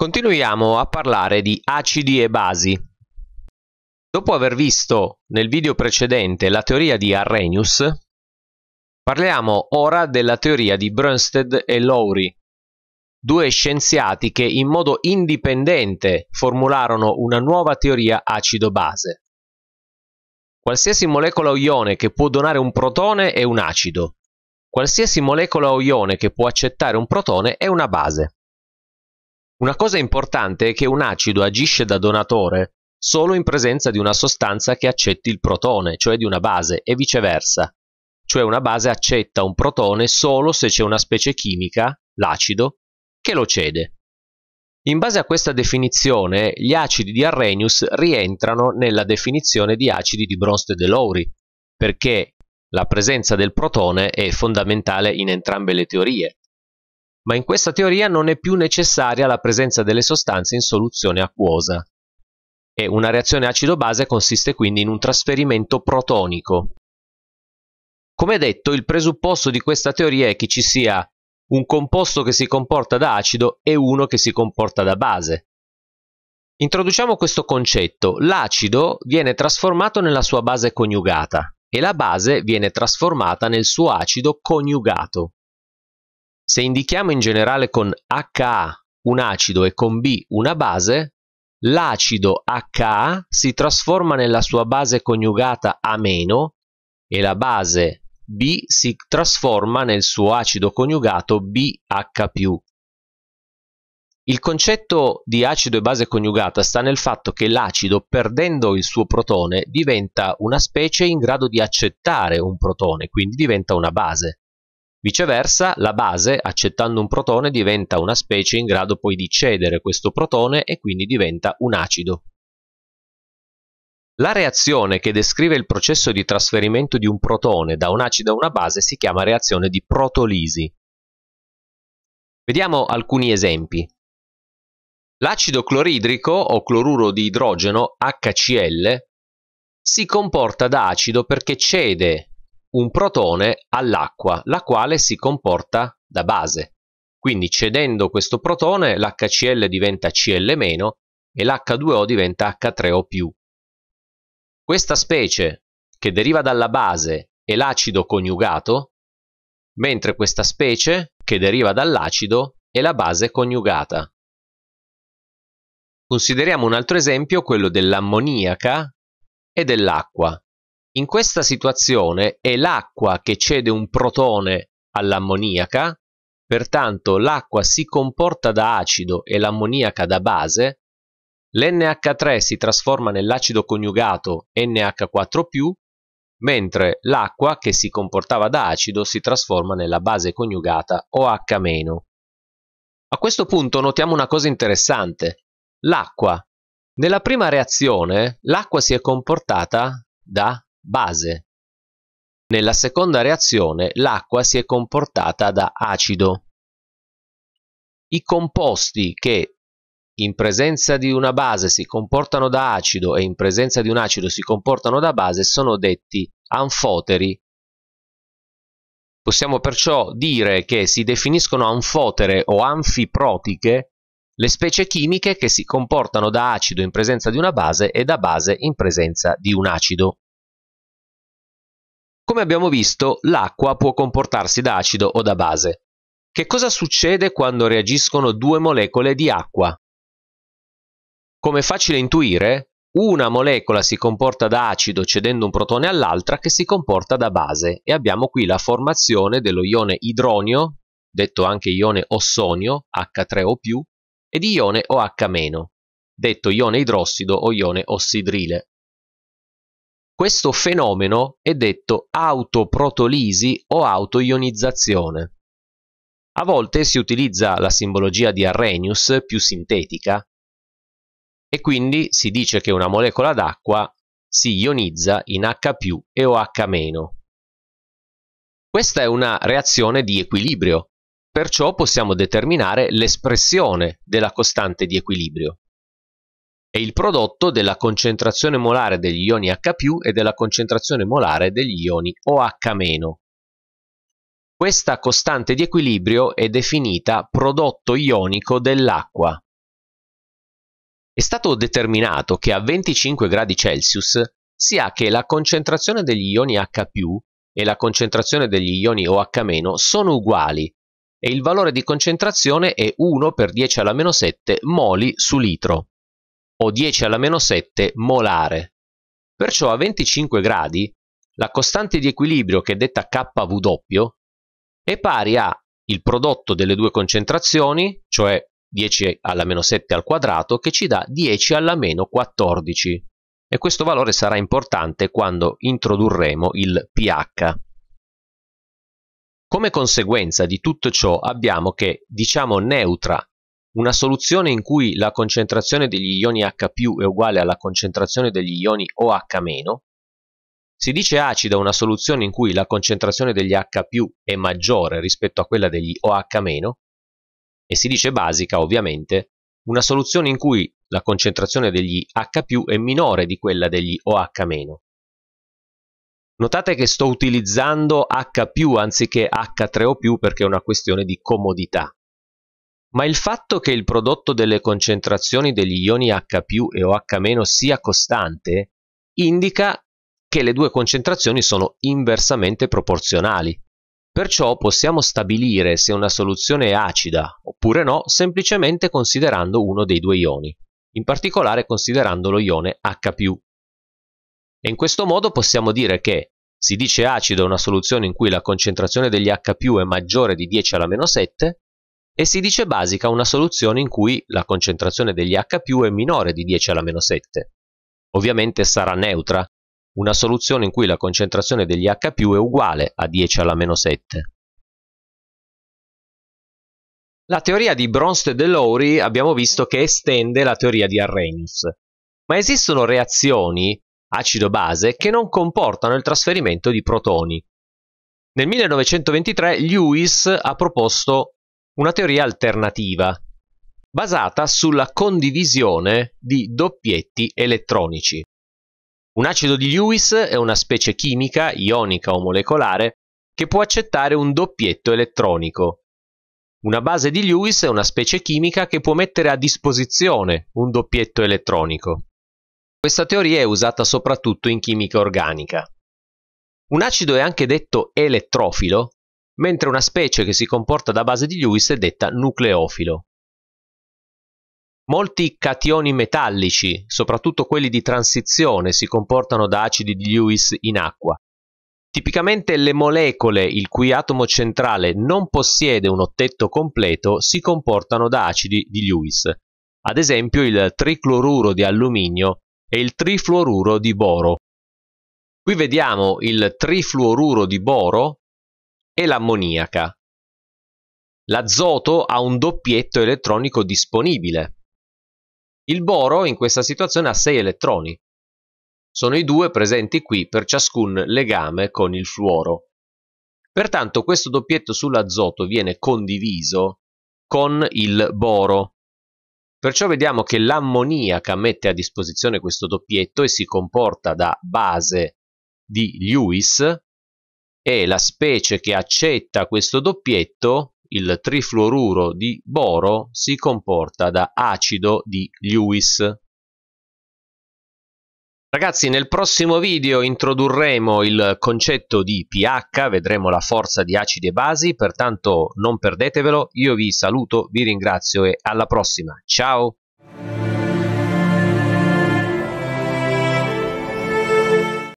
Continuiamo a parlare di acidi e basi. Dopo aver visto nel video precedente la teoria di Arrhenius, parliamo ora della teoria di Brønsted e Lowry, due scienziati che in modo indipendente formularono una nuova teoria acido-base. Qualsiasi molecola o ione che può donare un protone è un acido. Qualsiasi molecola o ione che può accettare un protone è una base. Una cosa importante è che un acido agisce da donatore solo in presenza di una sostanza che accetti il protone, cioè di una base, e viceversa. Cioè una base accetta un protone solo se c'è una specie chimica, l'acido, che lo cede. In base a questa definizione, gli acidi di Arrhenius rientrano nella definizione di acidi di Bronsted de Lowry, perché la presenza del protone è fondamentale in entrambe le teorie ma in questa teoria non è più necessaria la presenza delle sostanze in soluzione acquosa. E una reazione acido-base consiste quindi in un trasferimento protonico. Come detto, il presupposto di questa teoria è che ci sia un composto che si comporta da acido e uno che si comporta da base. Introduciamo questo concetto. L'acido viene trasformato nella sua base coniugata e la base viene trasformata nel suo acido coniugato. Se indichiamo in generale con HA un acido e con B una base, l'acido HA si trasforma nella sua base coniugata A- e la base B si trasforma nel suo acido coniugato BH+. Il concetto di acido e base coniugata sta nel fatto che l'acido, perdendo il suo protone, diventa una specie in grado di accettare un protone, quindi diventa una base. Viceversa, la base, accettando un protone, diventa una specie in grado poi di cedere questo protone e quindi diventa un acido. La reazione che descrive il processo di trasferimento di un protone da un acido a una base si chiama reazione di protolisi. Vediamo alcuni esempi. L'acido cloridrico o cloruro di idrogeno HCl si comporta da acido perché cede un protone all'acqua, la quale si comporta da base. Quindi cedendo questo protone l'HCl diventa Cl- e l'H2O diventa H3O+. Questa specie, che deriva dalla base, è l'acido coniugato, mentre questa specie, che deriva dall'acido, è la base coniugata. Consideriamo un altro esempio, quello dell'ammoniaca e dell'acqua. In questa situazione è l'acqua che cede un protone all'ammoniaca, pertanto l'acqua si comporta da acido e l'ammoniaca da base, l'NH3 si trasforma nell'acido coniugato NH4+, mentre l'acqua che si comportava da acido si trasforma nella base coniugata OH-. A questo punto notiamo una cosa interessante, l'acqua. Nella prima reazione l'acqua si è comportata da base. Nella seconda reazione l'acqua si è comportata da acido. I composti che in presenza di una base si comportano da acido e in presenza di un acido si comportano da base sono detti anfoteri. Possiamo perciò dire che si definiscono anfotere o anfiprotiche le specie chimiche che si comportano da acido in presenza di una base e da base in presenza di un acido. Come abbiamo visto, l'acqua può comportarsi da acido o da base. Che cosa succede quando reagiscono due molecole di acqua? Come facile intuire, una molecola si comporta da acido cedendo un protone all'altra che si comporta da base e abbiamo qui la formazione dello ione idronio, detto anche ione ossonio, H3O+, ed ione OH-, detto ione idrossido o ione ossidrile. Questo fenomeno è detto autoprotolisi o autoionizzazione. A volte si utilizza la simbologia di Arrhenius più sintetica e quindi si dice che una molecola d'acqua si ionizza in H e OH-. Questa è una reazione di equilibrio, perciò possiamo determinare l'espressione della costante di equilibrio. È il prodotto della concentrazione molare degli ioni H+ e della concentrazione molare degli ioni OH-. Questa costante di equilibrio è definita prodotto ionico dell'acqua. È stato determinato che a 25 gradi Celsius sia che la concentrazione degli ioni H+, e la concentrazione degli ioni OH- sono uguali e il valore di concentrazione è 1 per 10 alla meno 7 moli su litro o 10 alla meno 7 molare. Perciò a 25 gradi la costante di equilibrio che è detta kW è pari a il prodotto delle due concentrazioni, cioè 10 alla meno 7 al quadrato, che ci dà 10 alla meno 14. E questo valore sarà importante quando introdurremo il pH. Come conseguenza di tutto ciò abbiamo che, diciamo neutra, una soluzione in cui la concentrazione degli ioni H+ è uguale alla concentrazione degli ioni OH-, si dice acida una soluzione in cui la concentrazione degli H+ è maggiore rispetto a quella degli OH- e si dice basica, ovviamente, una soluzione in cui la concentrazione degli H+ è minore di quella degli OH-. Notate che sto utilizzando H+, anziché H3O+, perché è una questione di comodità. Ma il fatto che il prodotto delle concentrazioni degli ioni H+ e OH- sia costante indica che le due concentrazioni sono inversamente proporzionali. Perciò possiamo stabilire se una soluzione è acida oppure no semplicemente considerando uno dei due ioni, in particolare considerando lo ione H+. E in questo modo possiamo dire che si dice acida una soluzione in cui la concentrazione degli H+ è maggiore di 10 alla meno 7, e si dice basica una soluzione in cui la concentrazione degli H è minore di 10 alla meno 7. Ovviamente sarà neutra, una soluzione in cui la concentrazione degli H è uguale a 10 alla meno 7. La teoria di Bronsted e Lowry abbiamo visto che estende la teoria di Arrhenius, ma esistono reazioni acido-base che non comportano il trasferimento di protoni. Nel 1923 Lewis ha proposto una teoria alternativa, basata sulla condivisione di doppietti elettronici. Un acido di Lewis è una specie chimica, ionica o molecolare, che può accettare un doppietto elettronico. Una base di Lewis è una specie chimica che può mettere a disposizione un doppietto elettronico. Questa teoria è usata soprattutto in chimica organica. Un acido è anche detto elettrofilo mentre una specie che si comporta da base di Lewis è detta nucleofilo. Molti cationi metallici, soprattutto quelli di transizione, si comportano da acidi di Lewis in acqua. Tipicamente le molecole il cui atomo centrale non possiede un ottetto completo si comportano da acidi di Lewis, ad esempio il tricloruro di alluminio e il trifluoruro di boro. Qui vediamo il trifluoruro di boro e l'ammoniaca. L'azoto ha un doppietto elettronico disponibile. Il boro in questa situazione ha 6 elettroni. Sono i due presenti qui per ciascun legame con il fluoro. Pertanto questo doppietto sull'azoto viene condiviso con il boro. Perciò vediamo che l'ammoniaca mette a disposizione questo doppietto e si comporta da base di Lewis e la specie che accetta questo doppietto, il trifluoruro di boro, si comporta da acido di Lewis. Ragazzi, nel prossimo video introdurremo il concetto di pH, vedremo la forza di acidi e basi, pertanto non perdetevelo, io vi saluto, vi ringrazio e alla prossima. Ciao!